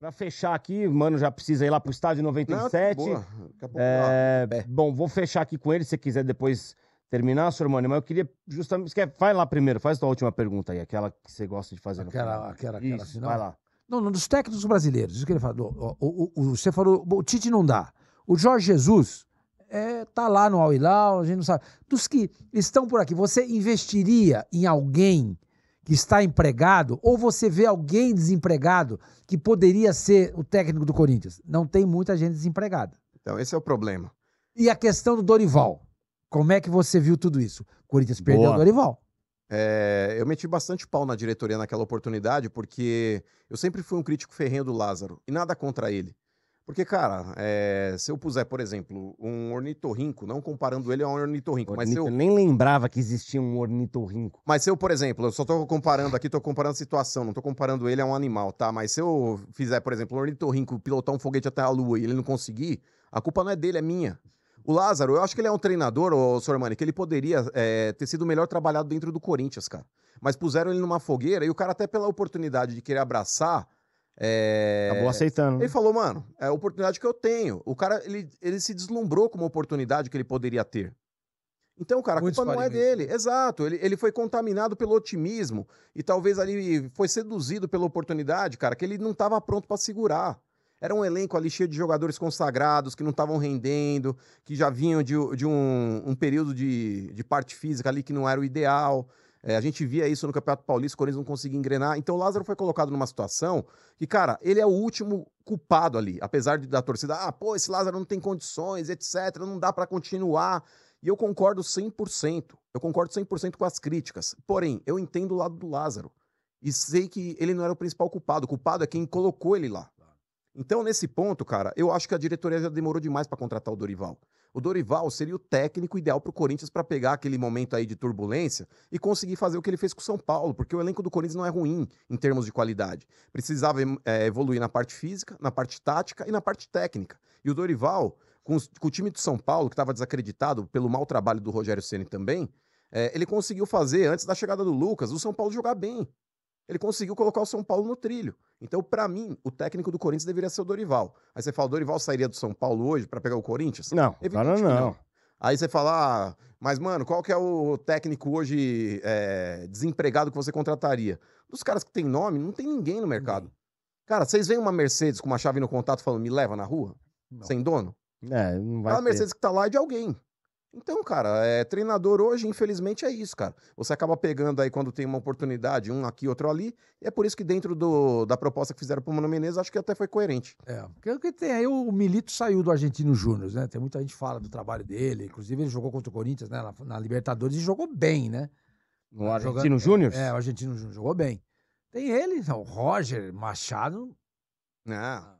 Para fechar aqui, mano, já precisa ir lá pro estádio 97. Não, tá boa. É, é, Bom, vou fechar aqui com ele, se quiser depois terminar, senhor Mano, mas eu queria justamente. Quer, vai lá primeiro, faz a tua última pergunta aí, aquela que você gosta de fazer. Aquela, aquela, aquela. Isso, senão... Assim, vai lá. Não, não, dos técnicos brasileiros, isso que ele falou. O, o, o, você falou, o Tite não dá. O Jorge Jesus é, tá lá no Al Hilal, a gente não sabe. Dos que estão por aqui, você investiria em alguém que está empregado, ou você vê alguém desempregado que poderia ser o técnico do Corinthians? Não tem muita gente desempregada. Então, esse é o problema. E a questão do Dorival? Como é que você viu tudo isso? O Corinthians perdeu Boa. o Dorival. É, eu meti bastante pau na diretoria naquela oportunidade, porque eu sempre fui um crítico ferrenho do Lázaro, e nada contra ele. Porque, cara, é, se eu puser, por exemplo, um ornitorrinco, não comparando ele a um ornitorrinco, Ornito, mas eu... nem lembrava que existia um ornitorrinco. Mas se eu, por exemplo, eu só tô comparando aqui, tô comparando a situação, não tô comparando ele a um animal, tá? Mas se eu fizer, por exemplo, um ornitorrinco pilotar um foguete até a lua e ele não conseguir, a culpa não é dele, é minha. O Lázaro, eu acho que ele é um treinador, ô Mani, que ele poderia é, ter sido melhor trabalhado dentro do Corinthians, cara. Mas puseram ele numa fogueira e o cara, até pela oportunidade de querer abraçar é... Acabou aceitando. Né? Ele falou, mano, é a oportunidade que eu tenho. O cara, ele, ele se deslumbrou com uma oportunidade que ele poderia ter. Então, cara, a culpa não é dele. Né? Exato. Ele, ele foi contaminado pelo otimismo e talvez ali foi seduzido pela oportunidade, cara, que ele não estava pronto para segurar. Era um elenco ali cheio de jogadores consagrados que não estavam rendendo, que já vinham de, de um, um período de, de parte física ali que não era o ideal. É, a gente via isso no Campeonato Paulista, o Corinthians não conseguia engrenar. Então o Lázaro foi colocado numa situação que, cara, ele é o último culpado ali. Apesar de, da torcida, ah, pô, esse Lázaro não tem condições, etc., não dá para continuar. E eu concordo 100%. Eu concordo 100% com as críticas. Porém, eu entendo o lado do Lázaro. E sei que ele não era o principal culpado. O culpado é quem colocou ele lá. Então, nesse ponto, cara, eu acho que a diretoria já demorou demais para contratar o Dorival. O Dorival seria o técnico ideal para o Corinthians para pegar aquele momento aí de turbulência e conseguir fazer o que ele fez com o São Paulo, porque o elenco do Corinthians não é ruim em termos de qualidade. Precisava é, evoluir na parte física, na parte tática e na parte técnica. E o Dorival, com, com o time do São Paulo, que estava desacreditado pelo mau trabalho do Rogério Ceni também, é, ele conseguiu fazer, antes da chegada do Lucas, o São Paulo jogar bem. Ele conseguiu colocar o São Paulo no trilho. Então, para mim, o técnico do Corinthians deveria ser o Dorival. Aí você fala, o Dorival sairia do São Paulo hoje para pegar o Corinthians? Não, claro não. não. Aí você fala, ah, mas mano, qual que é o técnico hoje é, desempregado que você contrataria? Dos caras que tem nome, não tem ninguém no mercado. Cara, vocês veem uma Mercedes com uma chave no contato falando, me leva na rua? Não. Sem dono? É, não vai. É A Mercedes que tá lá é de alguém. Então, cara, é, treinador hoje, infelizmente, é isso, cara. Você acaba pegando aí quando tem uma oportunidade, um aqui, outro ali. E é por isso que dentro do, da proposta que fizeram pro Mano Menezes, acho que até foi coerente. É, porque é que tem aí o Milito saiu do Argentino Júnior, né? Tem muita gente que fala do trabalho dele. Inclusive, ele jogou contra o Corinthians, né? Na, na Libertadores e jogou bem, né? No Argentino Júnior? É, é, o Argentino Júnior jogou bem. Tem ele, o Roger Machado. Ah.